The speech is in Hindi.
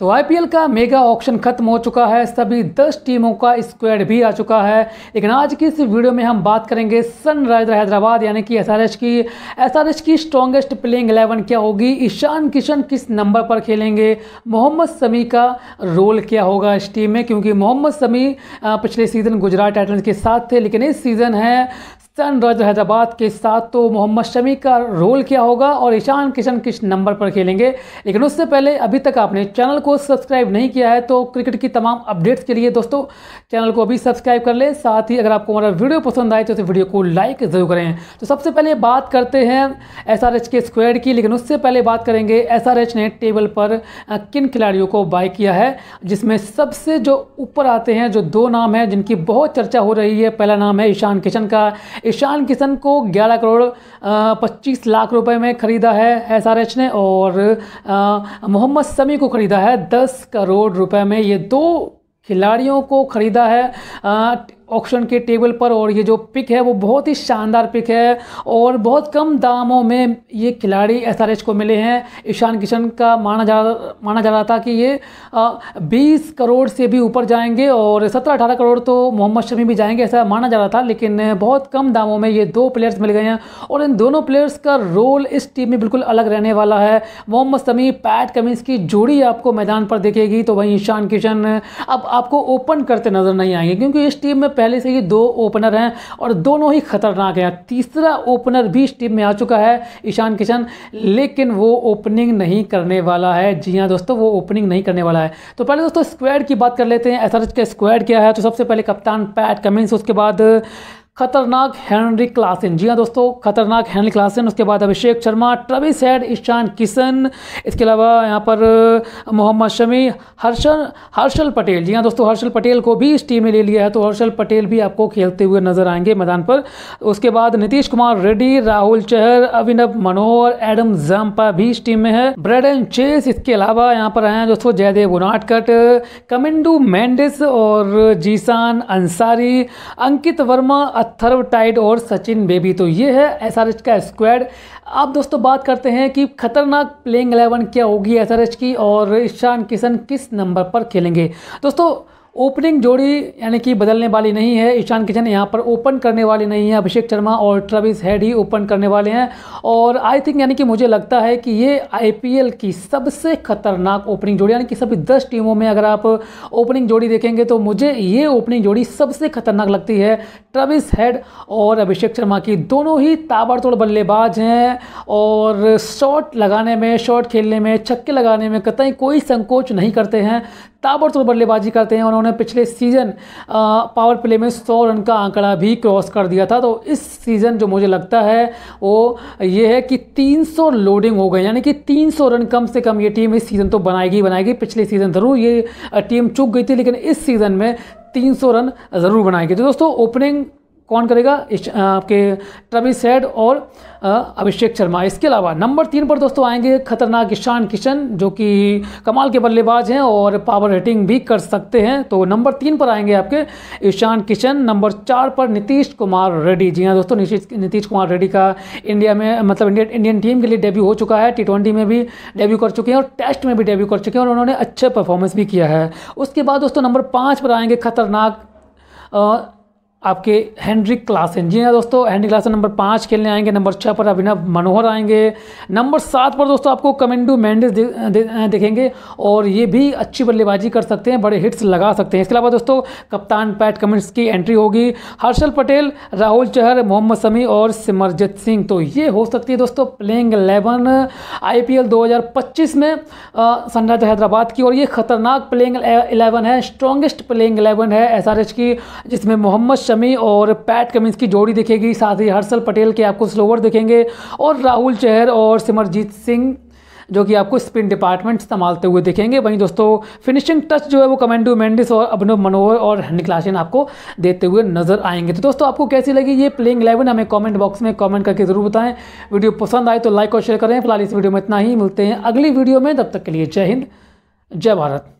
तो आईपीएल का मेगा ऑक्शन खत्म हो चुका है सभी 10 टीमों का स्क्वाड भी आ चुका है लेकिन आज की इस वीडियो में हम बात करेंगे सनराइजर हैदराबाद यानी कि एसआरएच की एसआरएच की स्ट्रॉन्गेस्ट प्लेइंग 11 क्या होगी ईशान किशन किस नंबर पर खेलेंगे मोहम्मद समी का रोल क्या होगा इस टीम में क्योंकि मोहम्मद समी पिछले सीज़न गुजरात टाइटन्स के साथ थे लेकिन इस सीज़न है सनराइजर हैदराबाद के साथ तो मोहम्मद शमी का रोल क्या होगा और ईशान किशन किस नंबर पर खेलेंगे लेकिन उससे पहले अभी तक आपने चैनल को सब्सक्राइब नहीं किया है तो क्रिकेट की तमाम अपडेट्स के लिए दोस्तों चैनल को अभी सब्सक्राइब कर लें साथ ही अगर आपको हमारा वीडियो पसंद आए तो इस वीडियो को लाइक ज़रूर करें तो सबसे पहले बात करते हैं एस के स्क्वेड की लेकिन उससे पहले बात करेंगे एस ने टेबल पर किन खिलाड़ियों को बाय किया है जिसमें सबसे जो ऊपर आते हैं जो दो नाम हैं जिनकी बहुत चर्चा हो रही है पहला नाम है ईशान किशन का ईशान किशन को 11 करोड़ पच्चीस लाख रुपए में ख़रीदा है एच ने और मोहम्मद समी को ख़रीदा है दस करोड़ रुपए में ये दो खिलाड़ियों को ख़रीदा है ऑक्शन के टेबल पर और ये जो पिक है वो बहुत ही शानदार पिक है और बहुत कम दामों में ये खिलाड़ी एस को मिले हैं ईशान किशन का माना जा माना जा रहा था कि ये बीस करोड़ से भी ऊपर जाएंगे और सत्रह अठारह करोड़ तो मोहम्मद शमी भी जाएंगे ऐसा माना जा रहा था लेकिन बहुत कम दामों में ये दो प्लेयर्स मिल गए हैं और इन दोनों प्लेयर्स का रोल इस टीम में बिल्कुल अलग रहने वाला है मोहम्मद शमी पैट कमिंस की जोड़ी आपको मैदान पर देखेगी तो वहीं ईशान किशन अब आपको ओपन करते नज़र नहीं आएंगे क्योंकि इस टीम में पहले से ही दो ओपनर हैं और दोनों ही खतरनाक हैं तीसरा ओपनर भी इस टीम में आ चुका है ईशान किशन लेकिन वो ओपनिंग नहीं करने वाला है जी हाँ दोस्तों वो ओपनिंग नहीं करने वाला है तो पहले दोस्तों स्क्वाड की बात कर लेते हैं एस का स्क्वाड क्या है तो सबसे पहले कप्तान पैट कमिंस उसके बाद खतरनाक हेनरी क्लासन जी हाँ दोस्तों खतरनाक हेनरी क्लासन उसके बाद अभिषेक शर्मा ट्रविस हेड ईशान किशन इसके अलावा यहाँ पर मोहम्मद शमी हर्षल हर्षल पटेल जी हाँ दोस्तों हर्षल पटेल को भी इस टीम में ले लिया है तो हर्षल पटेल भी आपको खेलते हुए नजर आएंगे मैदान पर उसके बाद नीतीश कुमार रेड्डी राहुल चहर अभिनव मनोहर एडम जम्पा भी इस टीम में है ब्रेड एंड चेस इसके अलावा यहाँ पर आए दोस्तों जयदेव उनाटकट कमिंडू मैंडिस और जीसान अंसारी अंकित वर्मा अथर्व टाइड और सचिन बेबी तो ये है एस का स्क्वाड अब दोस्तों बात करते हैं कि खतरनाक प्लेइंग एलेवन क्या होगी एस की और ईशान किशन किस नंबर पर खेलेंगे दोस्तों ओपनिंग जोड़ी यानी कि बदलने वाली नहीं है ईशान किशन यहाँ पर ओपन करने वाले नहीं है अभिषेक शर्मा और ट्रविस हेड ही ओपन करने वाले हैं और आई थिंक यानी कि मुझे लगता है कि ये आईपीएल की सबसे खतरनाक ओपनिंग जोड़ी यानी कि सभी दस टीमों में अगर आप ओपनिंग जोड़ी देखेंगे तो मुझे ये ओपनिंग जोड़ी सबसे खतरनाक लगती है ट्रविस हेड और अभिषेक शर्मा की दोनों ही ताबड़तोड़ बल्लेबाज हैं और शॉट लगाने में शॉट खेलने में छक्के लगाने में कतई कोई संकोच नहीं करते हैं ताबड़तोड़ बल्लेबाजी करते हैं उन्होंने उन्होंने पिछले सीज़न पावर प्ले में सौ रन का आंकड़ा भी क्रॉस कर दिया था तो इस सीज़न जो मुझे लगता है वो ये है कि 300 लोडिंग हो गई यानी कि 300 रन कम से कम ये टीम इस सीज़न तो बनाएगी बनाएगी पिछले सीज़न ज़रूर ये टीम चुक गई थी लेकिन इस सीज़न में 300 रन ज़रूर बनाएगी तो दोस्तों ओपनिंग कौन करेगा आपके ट्रवि सेड और अभिषेक शर्मा इसके अलावा नंबर तीन पर दोस्तों आएंगे खतरनाक ईशान किशन जो कि कमाल के बल्लेबाज हैं और पावर हिटिंग भी कर सकते हैं तो नंबर तीन पर आएंगे आपके ईशान किशन नंबर चार पर नीतीश कुमार रेड्डी जी हाँ दोस्तों नीतीश नीतीश कुमार रेड्डी का इंडिया में मतलब इंडियन इंडियन टीम के लिए डेब्यू हो चुका है टी में भी डेब्यू कर चुके हैं और टेस्ट में भी डेब्यू कर चुके हैं और उन्होंने अच्छा परफॉर्मेंस भी किया है उसके बाद दोस्तों नंबर पाँच पर आएंगे खतरनाक आपके हैंड्रिक क्लासन जी हाँ दोस्तों हैंड्रिक क्लासन नंबर पाँच खेलने आएंगे नंबर छः पर अभिनव मनोहर आएंगे नंबर सात पर दोस्तों आपको कमेंडू मैंडिस दे, दे, देखेंगे और ये भी अच्छी बल्लेबाजी कर सकते हैं बड़े हिट्स लगा सकते हैं इसके अलावा दोस्तों कप्तान पैट कमिंस की एंट्री होगी हर्षल पटेल राहुल चहर मोहम्मद समी और सिमरजीत सिंह तो ये हो सकती है दोस्तों प्लेइंग एलेवन आई पी में सनराइजर हैदराबाद की और ये खतरनाक प्लेइंग एलेवन है स्ट्रॉन्गेस्ट प्लेइंग एलेवन है एस की जिसमें मोहम्मद शमी और पैट कमिंस की जोड़ी दिखेगी साथ ही हर्षल पटेल के आपको स्लोवर दिखेंगे और राहुल चहर और सिमरजीत सिंह जो कि आपको स्पिन डिपार्टमेंट संभालते हुए दिखेंगे वहीं दोस्तों फिनिशिंग टच जो है वो कमेंडो मेंडिस और अभिनव मनोहर और निकलाशन आपको देते हुए नजर आएंगे तो दोस्तों आपको कैसी लगी ये प्लेइंग इलेवन हमें कमेंट बॉक्स में कमेंट करके जरूर बताएं वीडियो पसंद आए तो लाइक और शेयर करें फिलहाल इस वीडियो में इतना ही मिलते हैं अगली वीडियो में तब तक के लिए जय हिंद जय भारत